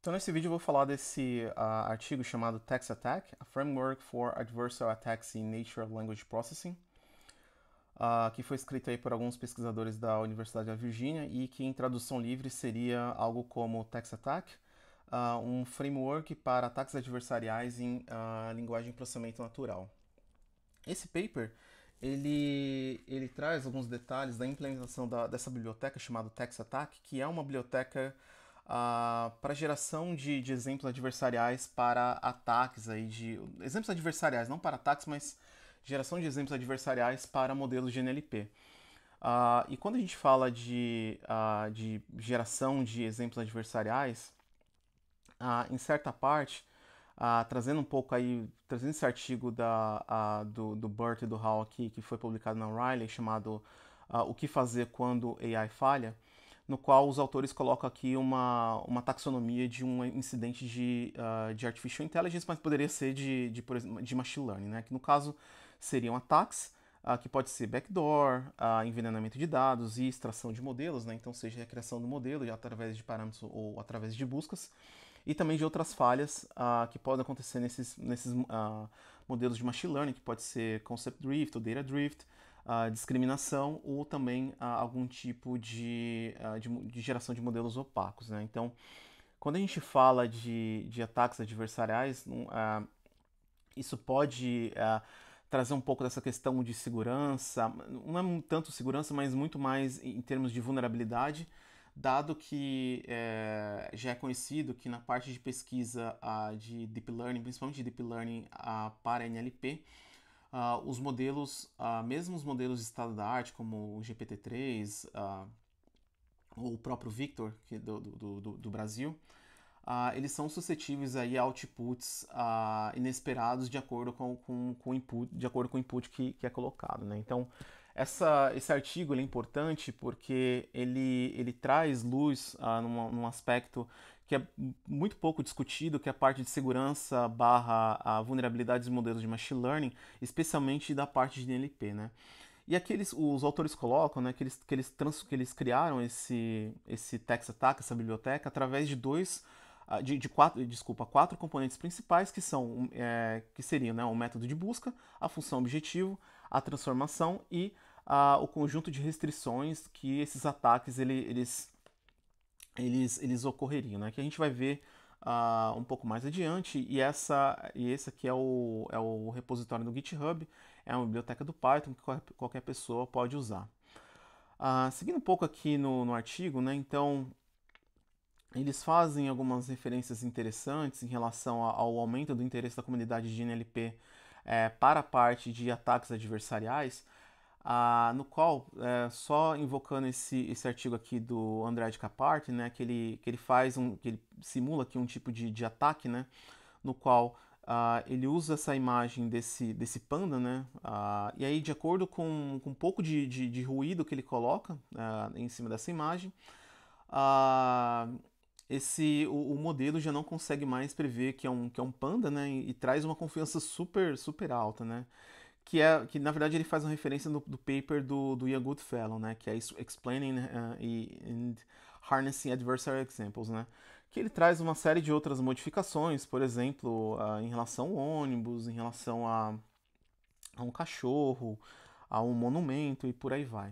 Então, nesse vídeo eu vou falar desse uh, artigo chamado Text Attack, a Framework for Adversarial Attacks in Natural Language Processing, uh, que foi escrito aí por alguns pesquisadores da Universidade da Virgínia e que em tradução livre seria algo como Text Attack, uh, um framework para ataques adversariais em linguagem de processamento natural. Esse paper, ele, ele traz alguns detalhes da implementação da, dessa biblioteca chamada Text Attack, que é uma biblioteca uh, para geração de, de, exemplos adversariais para ataques aí de exemplos adversariais não para ataques mas geração de exemplos adversariais para modelos de NLP uh, ah, e quando a gente fala de, uh, de geração de exemplos adversariais ah, em certa parte trazendo um pouco aí trazendo esse artigo da do, do Burt e do Hall aqui que foi publicado na Riley chamado o que fazer quando AI falha no qual os autores colocam aqui uma, uma taxonomia de um incidente de, uh, de Artificial Intelligence, mas poderia ser de, de, por exemplo, de Machine Learning, né? que no caso seriam ataques, uh, que pode ser backdoor, uh, envenenamento de dados e extração de modelos, né? então seja a criação do modelo através de parâmetros ou através de buscas, e também de outras falhas que podem acontecer nesses, nesses modelos de Machine Learning, que pode ser Concept Drift ou Data Drift, uh, discriminação ou também uh, algum tipo de, uh, de, de, geração de modelos opacos. Né? Então, quando a gente fala de, de ataques adversariais, isso pode trazer um pouco dessa questão de segurança, não é tanto segurança, mas muito mais em termos de vulnerabilidade, dado que é, já é conhecido que na parte de pesquisa uh, de Deep Learning, principalmente de Deep Learning uh, para NLP, uh, os modelos, uh, mesmo os modelos de estado da arte, como o GPT-3 uh, ah, ou o próprio Victor que, é do, do, do, do Brasil, eles são suscetíveis aí a outputs inesperados de acordo com, com, com, input, de acordo com o input que, que é colocado. Né? Então, essa, esse artigo é importante porque ele, ele traz luz ah, num, num aspecto que é muito pouco discutido, que é a parte de segurança barra a vulnerabilidade dos modelos de machine learning, especialmente da parte de NLP, né? E aqui eles, os autores colocam né, que, eles, que, eles trans, que eles criaram esse, esse text Attack, essa biblioteca, através de dois, ah, de, de quatro, desculpa, quatro componentes principais, que são é, que seriam né, o método de busca, a função objetivo, a transformação e a, ah, o conjunto de restrições que esses ataques ele, eles eles, eles ocorreriam, né? Que a gente vai ver uh, um pouco mais adiante, e, essa, e esse aqui é o, é o repositório do GitHub, é uma biblioteca do Python que qualquer pessoa pode usar. Uh, seguindo um pouco aqui no, no artigo, né? Então, eles fazem algumas referências interessantes em relação ao aumento do interesse da comunidade de NLP é, eh, para a parte de ataques adversariais, no qual, é, só invocando esse, esse artigo aqui do Andrade Capart né, que ele, que ele faz um, que ele simula aqui um tipo de, de ataque, né, no qual ele usa essa imagem desse, desse panda, né, e aí de acordo com, com um pouco de, de, de ruído que ele coloca é, em cima dessa imagem, esse o, o, modelo já não consegue mais prever que é um, que é um panda, né, e, e traz uma confiança super, super alta, né, que é que na verdade ele faz uma referência do, do paper do, do Ian Goodfellow, né, que é Explaining uh, and Harnessing Adversary Examples, né, que ele traz uma série de outras modificações, por exemplo, uh, em relação ao ônibus, em relação a, a, um cachorro, a um monumento e por aí vai.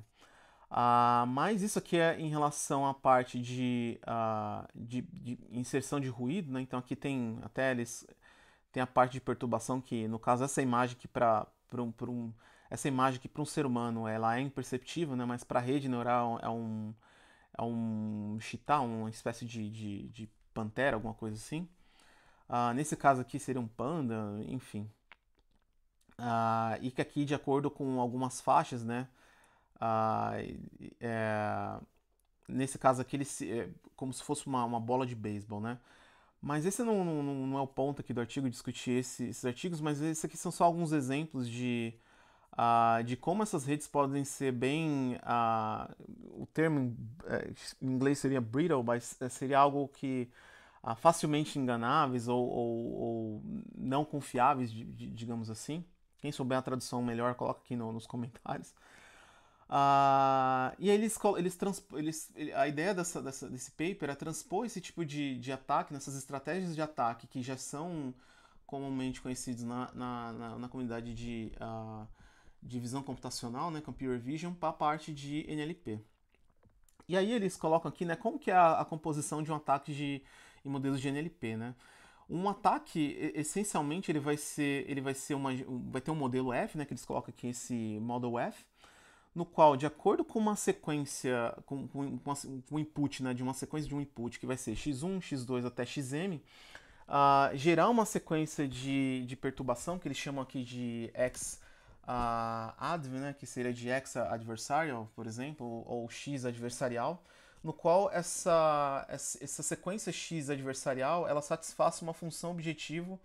Uh, mas isso aqui é em relação à parte de, uh, de, de inserção de ruído, né? então aqui tem até eles tem a parte de perturbação que no caso essa imagem aqui para para um, um, essa imagem que para um ser humano ela é imperceptível, né? mas para a rede neural é um, é um chita, uma espécie de, de, de pantera, alguma coisa assim. Uh, nesse caso aqui seria um panda, enfim. Uh, e que aqui, de acordo com algumas faixas, né? Uh, é, nesse caso aqui, ele se, é como se fosse uma, uma bola de beisebol, né? Mas esse não, não, não é o ponto aqui do artigo, discutir esse, esses artigos, mas esses aqui são só alguns exemplos de, uh, de como essas redes podem ser bem. Uh, o termo em, eh, em, inglês seria brittle, mas eh, seria algo que uh, facilmente enganáveis ou, ou, ou não confiáveis, digamos assim. Quem souber a tradução melhor, coloca aqui no, nos comentários. Ah, e aí eles, eles, eles a ideia dessa, dessa, desse paper é transpor esse tipo de, de ataque, nessas estratégias de ataque que já são comumente conhecidos na, na, na, na comunidade de, uh, de visão computacional, né, computer vision, para a parte de NLP. E aí eles colocam aqui, né, como que é a, a composição de um ataque de, em modelos de NLP, né? Um ataque, essencialmente, ele vai ser, ele vai ser uma, vai ter um modelo F, né, que eles colocam aqui esse model F, no qual, de acordo com uma sequência, com, com, com um input, né, de uma sequência de um input que vai ser x1, x2 até xm, uh, ah, gerar uma sequência de, de perturbação, que eles chamam aqui de x uh, adv, né, que seria de x adversarial, por exemplo, ou, ou x adversarial, no qual essa, essa sequência x adversarial ela satisfaz uma função objetivo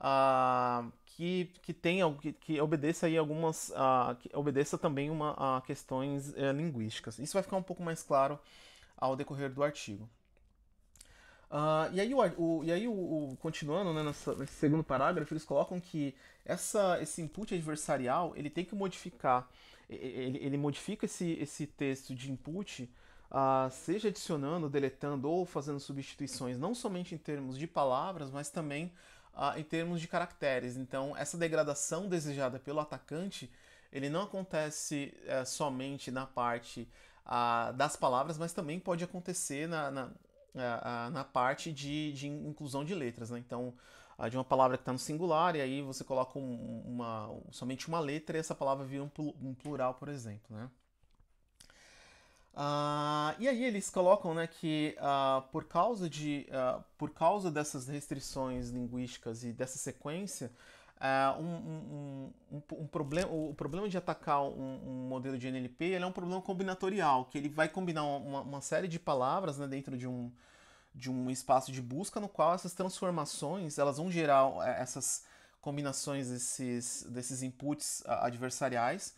uh, que, que tenha que, que obedeça aí algumas uh, que obedeça também uma a ah, questões uh, linguísticas. Isso vai ficar um pouco mais claro ao decorrer do artigo. Uh, e aí, o, o e aí o, o, continuando né, nessa, nesse segundo parágrafo, eles colocam que essa, esse input adversarial ele tem que modificar, ele, ele modifica esse, esse texto de input, uh, seja adicionando, deletando ou fazendo substituições, não somente em termos de palavras, mas também ah, em termos de caracteres. Então, essa degradação desejada pelo atacante, ele não acontece é, somente na parte ah, das palavras, mas também pode acontecer na, na, eh, ah, na parte de, de, inclusão de letras. Né? Então, ah, de uma palavra que está no singular, e aí você coloca uma, somente uma letra e essa palavra vira um, um plural, por exemplo. Né? Uh, e aí eles colocam né, que uh, por, causa de, uh, por causa dessas restrições linguísticas e dessa sequência, um, um, um, um, problema, o problema de atacar um, modelo de NLP é um problema combinatorial, que ele vai combinar uma, uma série de palavras né, dentro de um, de um espaço de busca no qual essas transformações elas vão gerar eh, essas combinações desses, desses inputs adversariais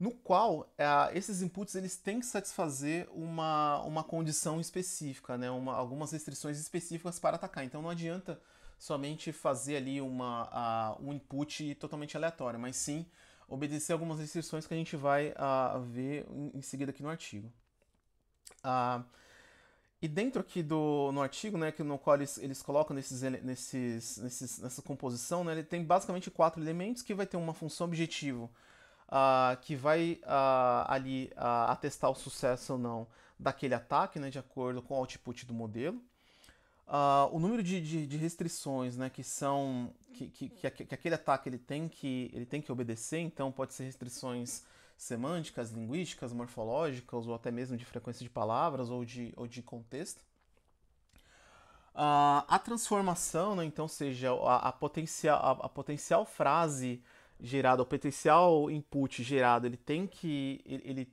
no qual é, esses inputs eles têm que satisfazer uma, uma condição específica, né? Uma, algumas restrições específicas para atacar. Então não adianta somente fazer ali uma, a, um input totalmente aleatório, mas sim obedecer algumas restrições que a gente vai a, ver em, seguida aqui no artigo. A, ah, e dentro aqui do no artigo, né, que no qual eles, eles colocam nesses, nesses, nesses, nessa composição, né, ele tem basicamente quatro elementos que vai ter uma função objetivo uh, que vai uh, ali uh, atestar o sucesso ou não daquele ataque, né, de acordo com o output do modelo. o número de, de, de, restrições né, que são que, que, que, aquele ataque ele tem que, ele tem que obedecer, então pode ser restrições semânticas, linguísticas, morfológicas, ou até mesmo de frequência de palavras ou de, ou de contexto. Uh, a transformação, né, então, seja a, a, potencial, a, a potencial frase gerado, o potencial input gerado, ele tem que ele,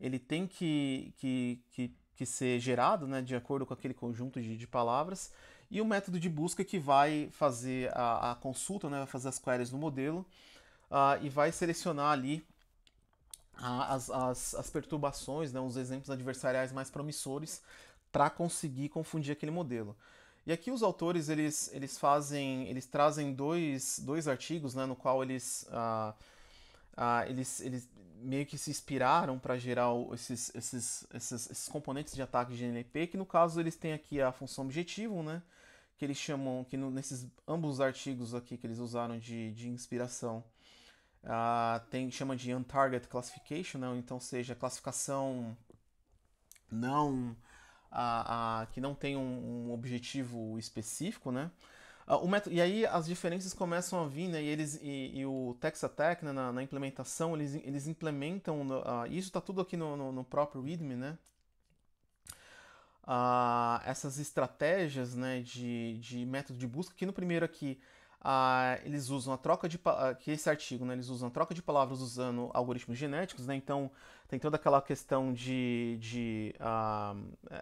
ele tem que, que, que, que ser gerado, né, de acordo com aquele conjunto de, de palavras, e o método de busca que vai fazer a, a consulta, né, vai fazer as queries no modelo uh, e vai selecionar ali as, as, as perturbações, né, os exemplos adversariais mais promissores para conseguir confundir aquele modelo. E aqui os autores eles, eles fazem, eles trazem dois, dois artigos, né, no qual eles, ah, ah, eles, eles meio que se inspiraram para gerar esses, esses, esses, esses, componentes de ataque de NLP, que no caso eles têm aqui a função objetivo, né, que eles chamam, que no, nesses ambos os artigos aqui que eles usaram de, de inspiração, ah, tem chama de untarget classification, né, então seja classificação não a, a, que não tem um, um objetivo específico, né? Ah, o método, e aí as diferenças começam a vir, né? E, eles, e, e o Texas Tech, né, na, na, implementação, eles, eles implementam. Uh, isso está tudo aqui no, no, no, próprio README, né? Uh, essas estratégias né, de, de método de busca, que no primeiro aqui eles usam a troca de que esse artigo, né, eles usam a troca de palavras usando algoritmos genéticos, né, então tem toda aquela questão de, de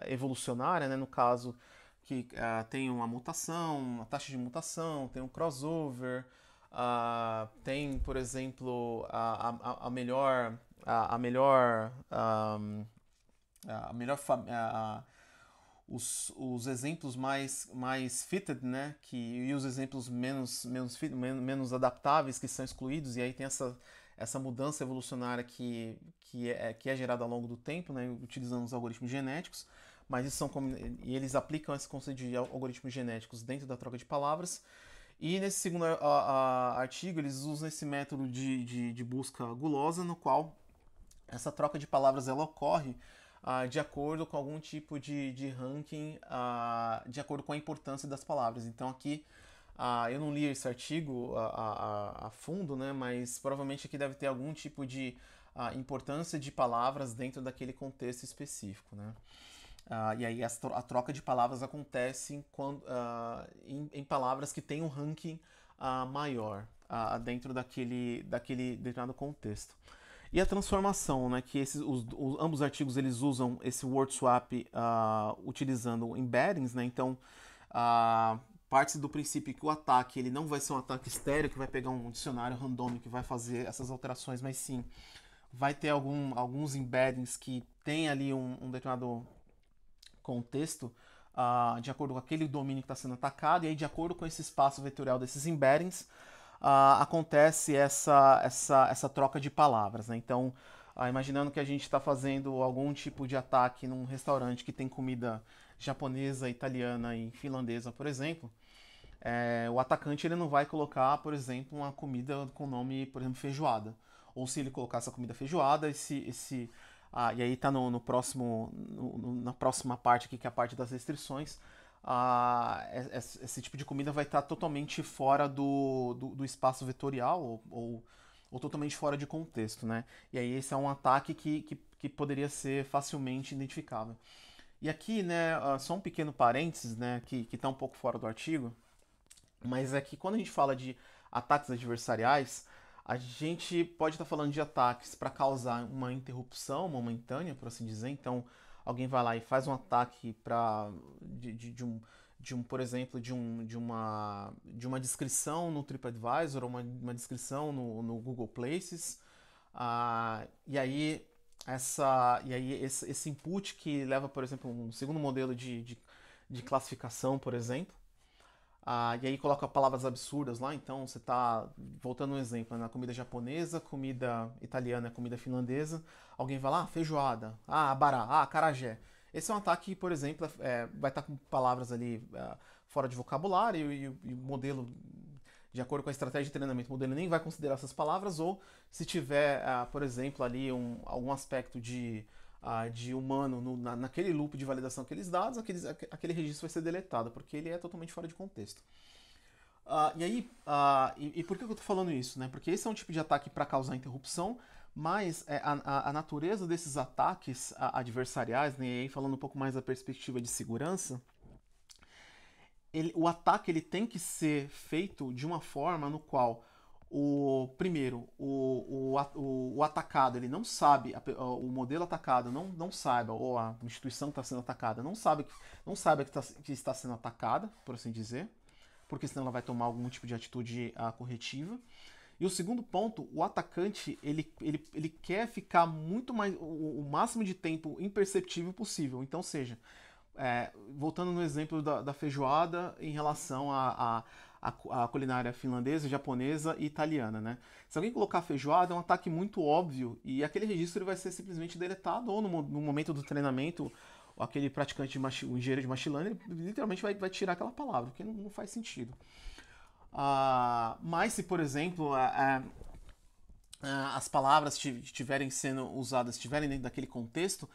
evolucionária, né, no caso que tem uma mutação, uma taxa de mutação, tem um crossover, tem, por exemplo, a, a, a melhor a, a melhor um, a melhor a, os, os exemplos mais, mais fitted, né? Que, e os exemplos menos, menos, fit, menos, menos adaptáveis que são excluídos, e aí tem essa, essa mudança evolucionária que, que, é, que é gerada ao longo do tempo, né? Utilizando os algoritmos genéticos, mas isso são, e eles aplicam esse conceito de algoritmos genéticos dentro da troca de palavras. E nesse segundo a, a, artigo, eles usam esse método de, de, de busca gulosa, no qual essa troca de palavras ela ocorre ah, de acordo com algum tipo de, de ranking, ah, de acordo com a importância das palavras. Então aqui ah, eu não li esse artigo a, a, a, fundo, né? Mas provavelmente aqui deve ter algum tipo de importância de palavras dentro daquele contexto específico, né? e aí a, troca de palavras acontece quando, em, em, palavras que têm um ranking maior dentro daquele, daquele determinado contexto. E a transformação, né, que esses, os, os, ambos os artigos eles usam esse word swap uh, utilizando embeddings, né, então uh, ah, parte do princípio que o ataque ele não vai ser um ataque estéreo, que vai pegar um dicionário randômico que vai fazer essas alterações, mas sim vai ter algum, alguns embeddings que tem ali um, um determinado contexto uh, de acordo com aquele domínio que está sendo atacado, e aí de acordo com esse espaço vetorial desses embeddings, uh, acontece essa, essa, essa troca de palavras. Né? Então, uh, imaginando que a gente está fazendo algum tipo de ataque num restaurante que tem comida japonesa, italiana e finlandesa, por exemplo, é, o atacante ele não vai colocar, por exemplo, uma comida com nome, por exemplo, feijoada. Ou se ele colocar essa comida feijoada, esse, esse ah, e aí tá no, no próximo, no, na próxima parte aqui, que é a parte das restrições, é, é, esse tipo de comida vai estar tá totalmente fora do, do, do espaço vetorial ou, ou, ou, totalmente fora de contexto, né? E aí esse é um ataque que, que, que poderia ser facilmente identificável. E aqui, né, ah, só um pequeno parênteses, né, que está um pouco fora do artigo, mas é que quando a gente fala de ataques adversariais, a gente pode estar tá falando de ataques para causar uma interrupção momentânea, por assim dizer, então alguém vai lá e faz um ataque para de, de, de, um de um, por exemplo, de, um, de, uma, de uma descrição no TripAdvisor ou uma, uma descrição no, no Google Places. Uh, e aí, essa, e aí esse, esse input que leva, por exemplo, um segundo modelo de, de, de classificação, por exemplo, ah, e aí coloca palavras absurdas lá, então você está voltando um exemplo, né, na comida japonesa, comida italiana, é comida finlandesa, alguém vai lá, ah, feijoada, ah, bará, ah, carajé. Esse é um ataque, por exemplo, é, vai estar tá com palavras ali é, fora de vocabulário e, o modelo, de acordo com a estratégia de treinamento, o modelo nem vai considerar essas palavras, ou se tiver, ah, por exemplo, ali um, algum aspecto de ah, de humano no, na, naquele loop de validação daqueles dados, aqueles, aquele registro vai ser deletado, porque ele é totalmente fora de contexto. Ah, e aí, ah, e, e, por que eu estou falando isso? Né? Porque esse é um tipo de ataque para causar interrupção, mas é, a, a, natureza desses ataques adversariais, né, e aí falando um pouco mais da perspectiva de segurança, ele, o ataque ele tem que ser feito de uma forma no qual o primeiro, o, o, o, atacado, ele não sabe, o modelo atacado não, não sabe, ou a instituição que está sendo atacada não sabe, não sabe que, tá, que, está sendo atacada, por assim dizer, porque senão ela vai tomar algum tipo de atitude ah, corretiva. E o segundo ponto, o atacante, ele, ele, ele quer ficar muito mais, o, o máximo de tempo imperceptível possível. Então, seja, é, voltando no exemplo da, da feijoada em relação a, a a, a culinária finlandesa, japonesa e italiana, né? Se alguém colocar feijoada, é um ataque muito óbvio e aquele registro vai ser simplesmente deletado ou no, no momento do treinamento aquele praticante, de machi, o engenheiro de machine learning, literalmente vai, vai, tirar aquela palavra, porque não, não faz sentido. Uh, mas se, por exemplo, uh, uh, as palavras estiverem sendo usadas, estiverem dentro daquele contexto,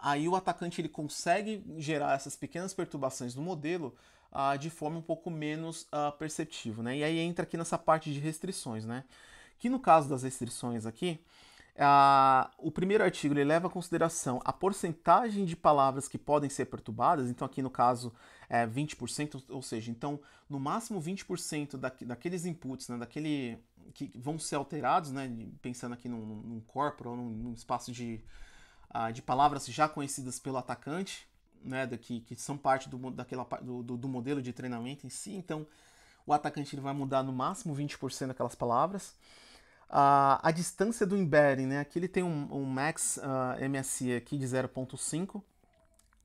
aí o atacante ele consegue gerar essas pequenas perturbações no modelo uh, de forma um pouco menos uh, ah, perceptivo, né? E aí entra aqui nessa parte de restrições, né? Que no caso das restrições aqui, uh, o primeiro artigo ele leva em consideração a porcentagem de palavras que podem ser perturbadas, então aqui no caso é 20%, ou seja, então no máximo 20% da, daqueles inputs, né, daquele que vão ser alterados, né, pensando aqui num, num corpo ou num, num espaço de, de palavras já conhecidas pelo atacante, né, que, que são parte do, daquela, do, do, modelo de treinamento em si. Então, o atacante ele vai mudar no máximo 20% daquelas palavras. a distância do embedding, né? Aqui ele tem um, um max uh, aqui de 0.5,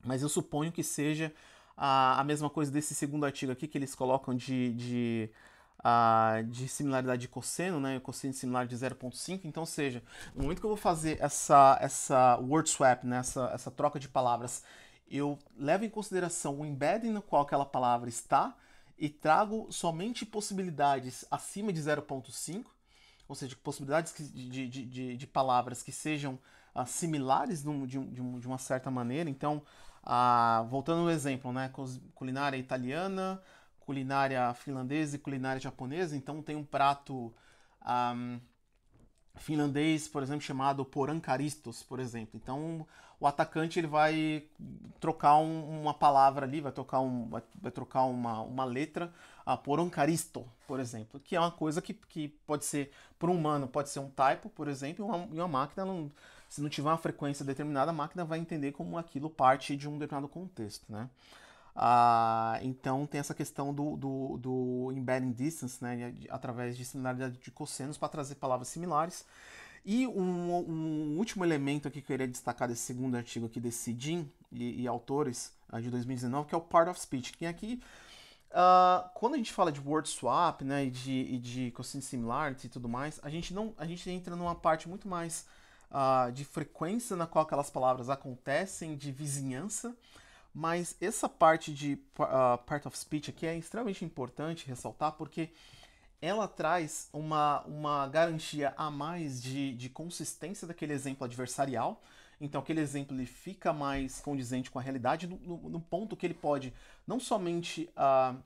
mas eu suponho que seja a, a, mesma coisa desse segundo artigo aqui que eles colocam de, de, uh, de similaridade de cosseno, né? cosseno similar de 0.5. Então, seja, no momento que eu vou fazer essa, essa word swap, né? essa, essa troca de palavras eu levo em consideração o embedding no qual aquela palavra está e trago somente possibilidades acima de 0.5, ou seja, possibilidades de, de, de, de palavras que sejam ah, similares de, de, de uma certa maneira. Então, ah, voltando ao exemplo, né, culinária italiana, culinária finlandesa e culinária japonesa, então tem um prato. Um, ah, finlandês, por exemplo, chamado porancaristos, por exemplo. Então, o atacante ele vai trocar um, uma palavra ali, vai trocar, um, vai, trocar uma, uma letra, a porancaristo, por exemplo, que é uma coisa que, que pode ser, para um humano, pode ser um typo, por exemplo, e uma, uma, máquina, não, se não tiver uma frequência determinada, a máquina vai entender como aquilo parte de um determinado contexto, né? Ah, então tem essa questão do, do, do embedding distance, né, através de similaridade de cossenos para trazer palavras similares. E um, um, último elemento aqui que eu queria destacar desse segundo artigo aqui desse Jim e, e autores ah, de 2019, que é o Part of Speech, que aqui Uh, quando a gente fala de word swap, né, e de, e de similarity e tudo mais, a gente não, a gente entra numa parte muito mais uh, de frequência na qual aquelas palavras acontecem, de vizinhança mas essa parte de uh, part of speech aqui é extremamente importante ressaltar porque ela traz uma, uma garantia a mais de, de consistência daquele exemplo adversarial. Então, aquele exemplo ele fica mais condizente com a realidade no, no, no ponto que ele pode não somente uh,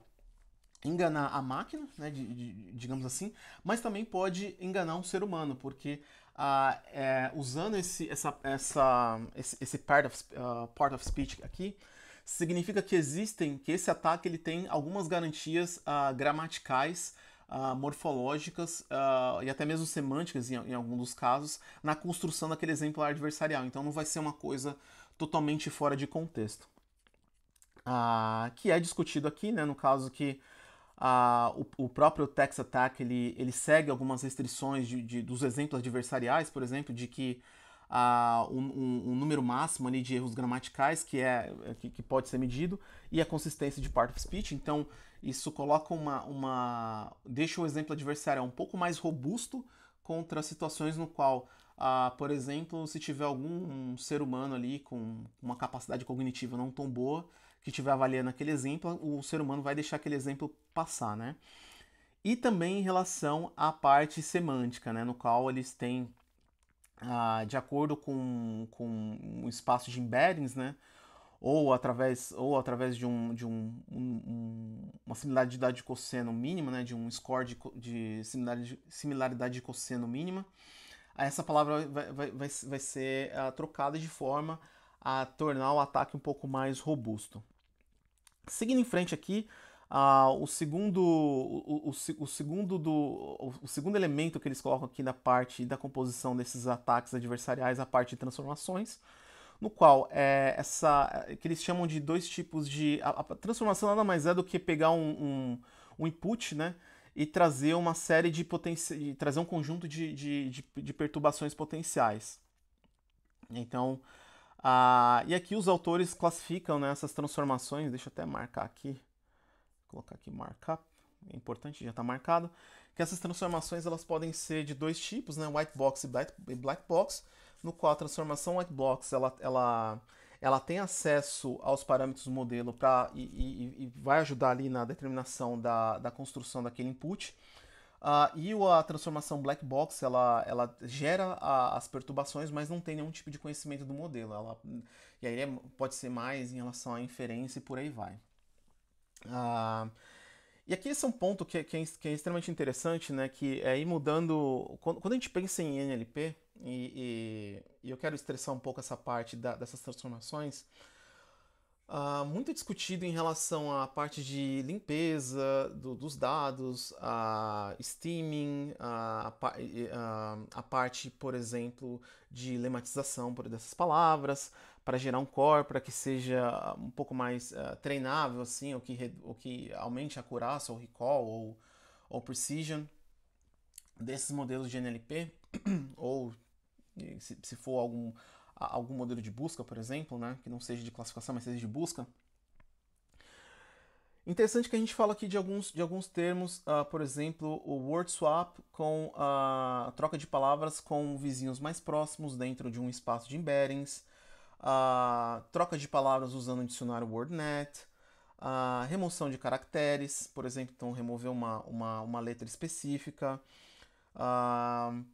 enganar a máquina, né, de, de, digamos assim, mas também pode enganar um ser humano, porque uh, é, usando esse, essa, essa, esse, esse part, of, uh, part of speech aqui, significa que existem, que esse ataque ele tem algumas garantias uh, gramaticais, uh, morfológicas uh, e até mesmo semânticas, em, em alguns dos casos, na construção daquele exemplar adversarial. Então não vai ser uma coisa totalmente fora de contexto. que é discutido aqui, né, no caso que Uh, o, o, próprio text Attack ele, ele segue algumas restrições de, de, dos exemplos adversariais, por exemplo, de que a, um, um, um, número máximo ali de erros gramaticais que, é, é, que, que, pode ser medido e a consistência de part of speech. Então, isso coloca uma, uma. deixa o exemplo adversário um pouco mais robusto contra situações no qual, ah, por exemplo, se tiver algum um ser humano ali com uma capacidade cognitiva não tão boa que estiver avaliando aquele exemplo, o ser humano vai deixar aquele exemplo passar, né? E também em relação à parte semântica, né, no qual eles têm ah, de acordo com, com o espaço de embeddings, né? Ou através, ou através de, um, de um, um uma similaridade de cosseno mínima, né? de um score de, de similaridade, similaridade de cosseno mínima, essa palavra vai, vai, vai, vai ser uh, trocada de forma a tornar o ataque um pouco mais robusto. Seguindo em frente aqui, ah, o segundo, o, o, o segundo do, o, o, segundo elemento que eles colocam aqui na parte da composição desses ataques adversariais, a parte de transformações, no qual é essa é, que eles chamam de dois tipos de a, a transformação nada mais é do que pegar um, um, um input, né? e trazer uma série de potenciais, trazer um conjunto de, de, de, de perturbações potenciais. Então, ah, e aqui os autores classificam né, essas transformações, deixa eu até marcar aqui, colocar aqui markup, é importante, já está marcado, que essas transformações elas podem ser de dois tipos, né? White box e black, e black box, no qual a transformação white box ela, ela, ela tem acesso aos parâmetros do modelo pra, e, e, e vai ajudar ali na determinação da, da construção daquele input. Uh, e a transformação black box ela, ela gera a, as perturbações, mas não tem nenhum tipo de conhecimento do modelo. Ela, e aí é, pode ser mais em relação à inferência e por aí vai. Ah, e aqui esse é um ponto que, é, que, é, que é, extremamente interessante, né? Que é ir mudando. Quando, quando a gente pensa em NLP, e, e, e, eu quero estressar um pouco essa parte da, dessas transformações, ah, muito discutido em relação à parte de limpeza do, dos dados, a steaming, a, a, a, parte, por exemplo, de lematização dessas palavras, para gerar um core, para que seja um pouco mais uh, treinável, assim, ou que, que aumente a curaça, ou recall, ou, ou precision desses modelos de NLP, ou se, se for algum, algum modelo de busca, por exemplo, né, que não seja de classificação, mas seja de busca. Interessante que a gente fala aqui de alguns, de alguns termos, uh, por exemplo, o word swap com uh, a troca de palavras com vizinhos mais próximos dentro de um espaço de embeddings, uh, troca de palavras usando o dicionário WordNet, uh, remoção de caracteres, por exemplo, então remover uma, uma, uma letra específica, uh,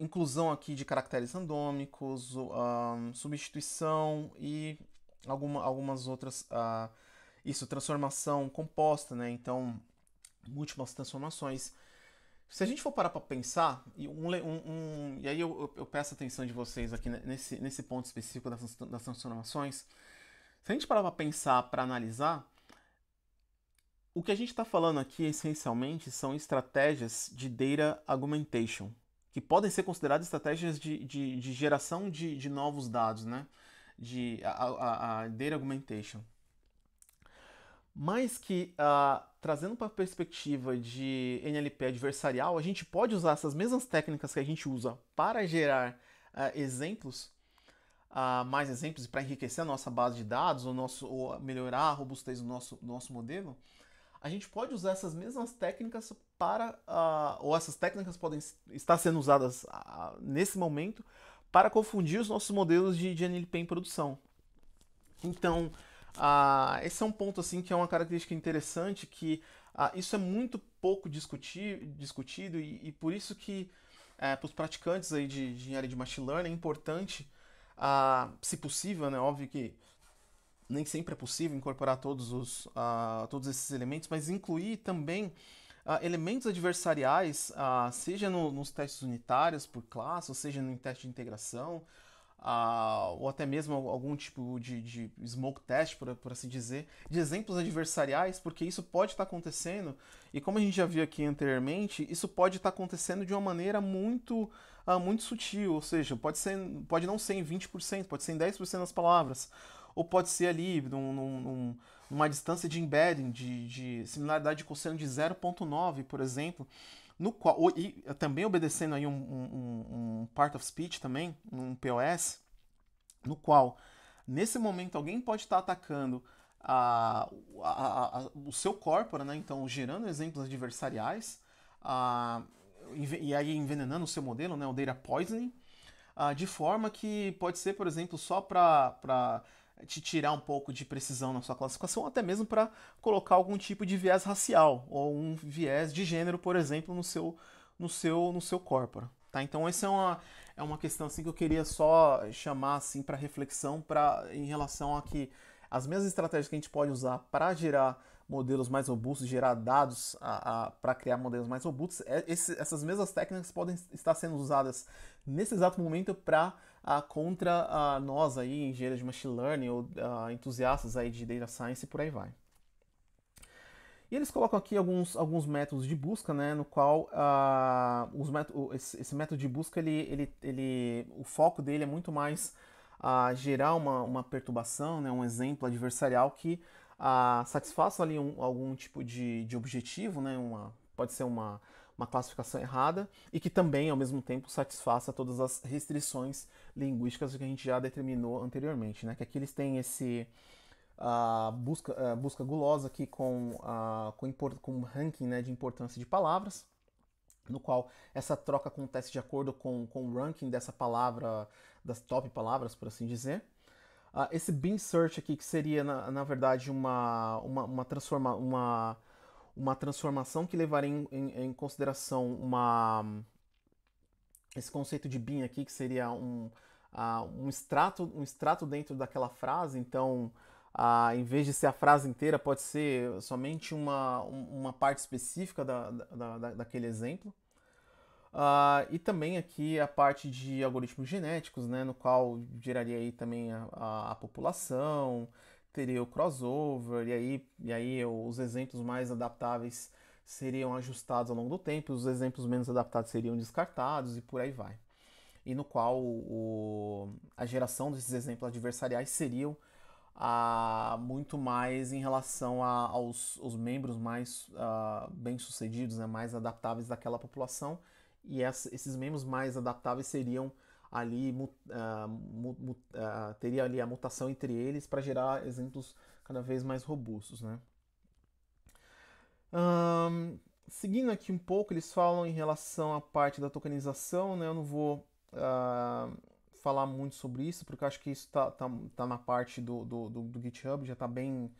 inclusão aqui de caracteres randômicos, substituição e alguma, algumas outras, isso, transformação composta, né? Então, múltiplas transformações. Se a gente for parar para pensar, e, um, um, um, e aí eu, eu, peço atenção de vocês aqui nesse, nesse ponto específico das, das transformações, se a gente parar para pensar, para analisar, o que a gente está falando aqui essencialmente são estratégias de data augmentation, que podem ser consideradas estratégias de, de, de geração de, de novos dados, né? De a, a, a data augmentation mas que uh, trazendo para a perspectiva de NLP adversarial, a gente pode usar essas mesmas técnicas que a gente usa para gerar uh, exemplos, uh, mais exemplos, para enriquecer a nossa base de dados, o nosso, ou melhorar a robustez do nosso, nosso modelo. A gente pode usar essas mesmas técnicas para, ou essas técnicas podem estar sendo usadas nesse momento para confundir os nossos modelos de, de NLP em produção. Então, ah, esse é um ponto assim que é uma característica interessante que ah, isso é muito pouco discutido e, e, por isso que é, para os praticantes aí de, de, engenharia de machine learning é importante, ah, se possível, né? Óbvio que nem sempre é possível incorporar todos, os, ah, todos esses elementos, mas incluir também ah, elementos adversariais, ah, seja no, nos testes unitários por classe, ou seja no teste de integração, ou até mesmo algum tipo de, de smoke test, por, por assim dizer, de exemplos adversariais, porque isso pode estar tá acontecendo, e como a gente já viu aqui anteriormente, isso pode estar tá acontecendo de uma maneira muito, uh, muito sutil, ou seja, pode, ser, pode não ser em 20%, pode ser em 10% das palavras, ou pode ser ali num, num, numa distância de embedding, de, de similaridade de cosseno de 0.9, por exemplo, no qual e eh, também obedecendo aí um, um, um, part of speech também, um POS, no qual nesse momento alguém pode estar tá atacando a, a, a, o seu corpora, né? Então gerando exemplos adversariais a, e aí envenenando o seu modelo, né? O data poisoning, ah, de forma que pode ser, por exemplo, só para te tirar um pouco de precisão na sua classificação, até mesmo para colocar algum tipo de viés racial ou um viés de gênero, por exemplo, no seu no seu no seu corpo. Tá? Então essa é uma, é uma questão assim que eu queria só chamar assim para reflexão para em relação a que as mesmas estratégias que a gente pode usar para gerar modelos mais robustos, gerar dados para criar modelos mais robustos, é, esse, essas mesmas técnicas podem estar sendo usadas nesse exato momento para ah, contra ah, nós aí, engenheiros de machine learning ou ah, entusiastas aí de data science e por aí vai. E eles colocam aqui alguns, alguns métodos de busca, né, no qual uh, os métodos, esse, esse, método de busca, ele, ele, ele, o foco dele é muito mais uh, gerar uma, uma perturbação, né, um exemplo adversarial que uh, satisfaça ali um, algum tipo de, de objetivo, né, uma, pode ser uma, uma classificação errada e que também, ao mesmo tempo, satisfaça todas as restrições linguísticas que a gente já determinou anteriormente, né? Que aqui eles têm esse a uh, busca, uh, busca gulosa aqui com, uh, com, import, com ranking né, de importância de palavras, no qual essa troca acontece de acordo com, com o ranking dessa palavra, das top palavras, por assim dizer. Uh, esse bin search aqui, que seria, na, na verdade, uma, uma, uma transforma, uma uma transformação que levaria em, em, em consideração uma, esse conceito de BIM aqui, que seria um, uh, um, extrato, um extrato dentro daquela frase, então ah, em vez de ser a frase inteira, pode ser somente uma, uma parte específica da, da, da daquele exemplo. Ah, e também aqui a parte de algoritmos genéticos, né, no qual geraria aí também a, a, a população, teria o crossover, e aí, e aí os exemplos mais adaptáveis seriam ajustados ao longo do tempo, os exemplos menos adaptados seriam descartados e por aí vai. E no qual o, a geração desses exemplos adversariais seriam a, ah, muito mais em relação a, aos os membros mais ah, bem-sucedidos, né, mais adaptáveis daquela população, e essa, esses membros mais adaptáveis seriam ali uh, uh, teria ali a mutação entre eles para gerar exemplos cada vez mais robustos, né? Um, seguindo aqui um pouco, eles falam em relação à parte da tokenização, né? Eu não vou uh, falar muito sobre isso, porque acho que isso está tá, tá na parte do, do, do, do GitHub, já está bem,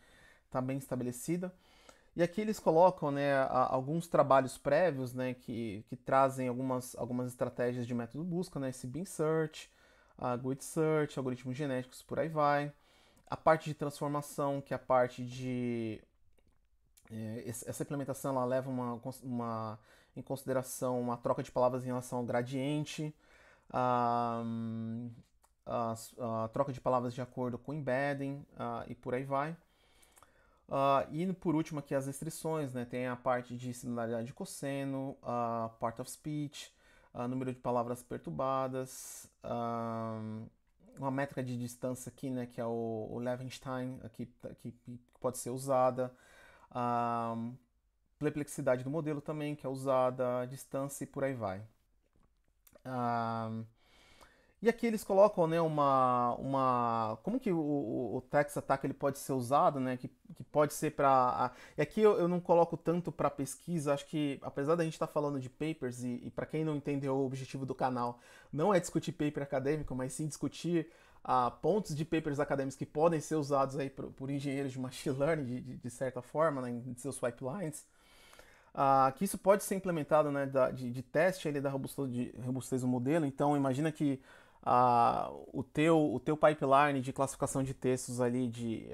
tá bem estabelecida. E aqui eles colocam né, alguns trabalhos prévios né, que, que trazem algumas, algumas estratégias de método busca, né, esse Bean Search, a Good Search, algoritmos genéticos, por aí vai. A parte de transformação, que é a parte de. É, essa implementação ela leva uma, uma, em consideração uma troca de palavras em relação ao gradiente, a, a, a troca de palavras de acordo com embedding a, ah, e por aí vai. Uh, e por último aqui as restrições, né? Tem a parte de similaridade de cosseno, a uh, part of speech, uh, número de palavras perturbadas, uh, uma métrica de distância aqui, né? Que é o, o Levenstein, aqui, tá, que pode ser usada, a perplexidade do modelo também, que é usada, a distância e por aí vai. Uh, e aqui eles colocam, né, uma, uma como que o, o, Text Attack ele pode ser usado, né, que, que pode ser para, e aqui eu, eu, não coloco tanto para pesquisa, acho que apesar da gente estar tá falando de papers e, e para quem não entendeu o objetivo do canal, não é discutir paper acadêmico, mas sim discutir ah, pontos de papers acadêmicos que podem ser usados aí por, por engenheiros de machine learning de, de, de certa forma, né, em seus pipelines. Ah, que isso pode ser implementado né, da, de, de, teste ele da robustez, de, robustez do modelo. Então, imagina que o, teu, o teu pipeline de classificação de textos ali de,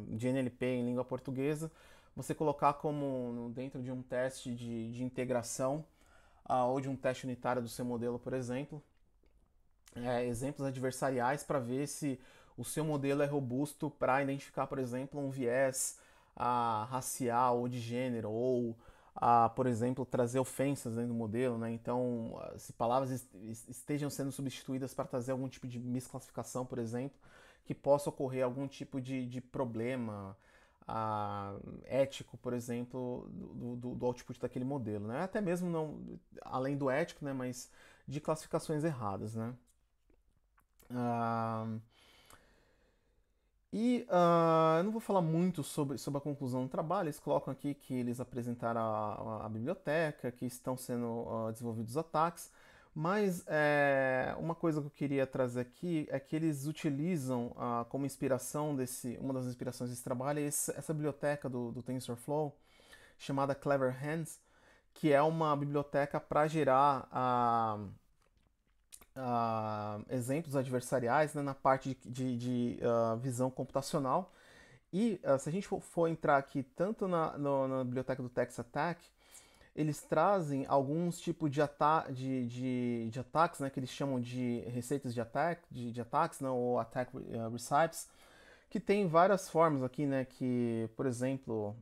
uh, de NLP em língua portuguesa, você colocar como dentro de um teste de, de integração uh, ou de um teste unitário do seu modelo, por exemplo, é, exemplos adversariais para ver se o seu modelo é robusto para identificar, por exemplo, um viés racial ou de gênero ou a, por exemplo, trazer ofensas dentro do modelo, né? Então, ah, se palavras estejam sendo substituídas para trazer algum tipo de misclassificação, por exemplo, que possa ocorrer algum tipo de, de problema a, ah, ético, por exemplo, do, do, do, output daquele modelo, né? Até mesmo não, além do ético, né? Mas de classificações erradas, né? Ah, e uh, eu não vou falar muito sobre, sobre a conclusão do trabalho, eles colocam aqui que eles apresentaram a, a, a biblioteca, que estão sendo uh, desenvolvidos ataques, mas é, uma coisa que eu queria trazer aqui é que eles utilizam uh, como inspiração desse, uma das inspirações desse trabalho é esse, essa biblioteca do, do, TensorFlow, chamada Clever Hands, que é uma biblioteca para gerar uh, exemplos adversariais né, na parte de, de, de uh, visão computacional. E uh, se a gente for, for entrar aqui tanto na, no, na, biblioteca do TextAttack, Attack, eles trazem alguns tipos de, ata de, de, de, ataques, né, que eles chamam de receitas de, attack de, de ataques, né, ou attack recipes, que tem várias formas aqui, né, que, por exemplo,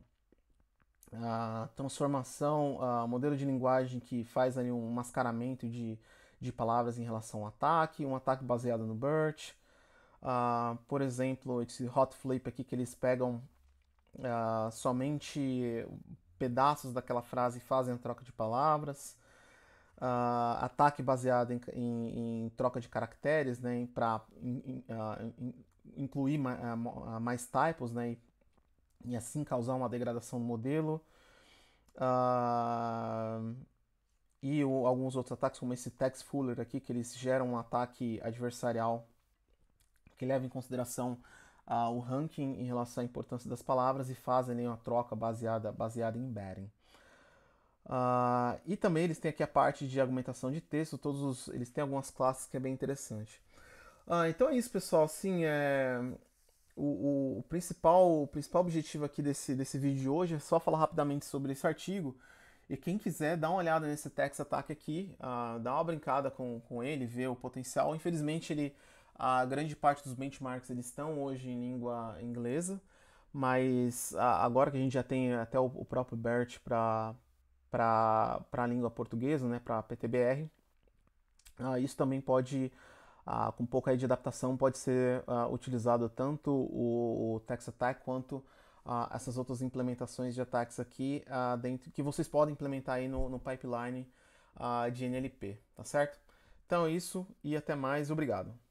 a transformação, a modelo de linguagem que faz ali um mascaramento de, de palavras em relação ao ataque, um ataque baseado no BERT. Uh, ah, por exemplo, esse hot flip aqui que eles pegam uh, somente pedaços daquela frase e fazem a troca de palavras. Uh, ataque baseado em, em, em, troca de caracteres, né, para in, in, incluir ma, mais typos né, e, e, assim causar uma degradação no modelo. Uh, e o, alguns outros ataques, como esse Tex Fuller aqui, que eles geram um ataque adversarial que leva em consideração uh, o ranking em relação à importância das palavras e fazem uma troca baseada, baseada em Beren. Uh, ah, e também eles têm aqui a parte de argumentação de texto, todos os, eles têm algumas classes que é bem interessante. Uh, então é isso, pessoal. Assim, é, o, o, principal, o principal objetivo aqui desse, desse vídeo de hoje é só falar rapidamente sobre esse artigo, e quem quiser dá uma olhada nesse Tex Attack aqui, uh, ah, dá uma brincada com, com ele, vê o potencial. Infelizmente, ele, a grande parte dos benchmarks eles estão hoje em língua inglesa, mas uh, agora que a gente já tem até o, o próprio BERT para a língua portuguesa, né, para PTBR, uh, ah, isso também pode, com um pouco aí de adaptação, pode ser utilizado tanto o, o Tex Attack quanto uh, essas outras implementações de ataques aqui uh, dentro que vocês podem implementar aí no, no pipeline uh, de NLP, tá certo? Então é isso e até mais, obrigado.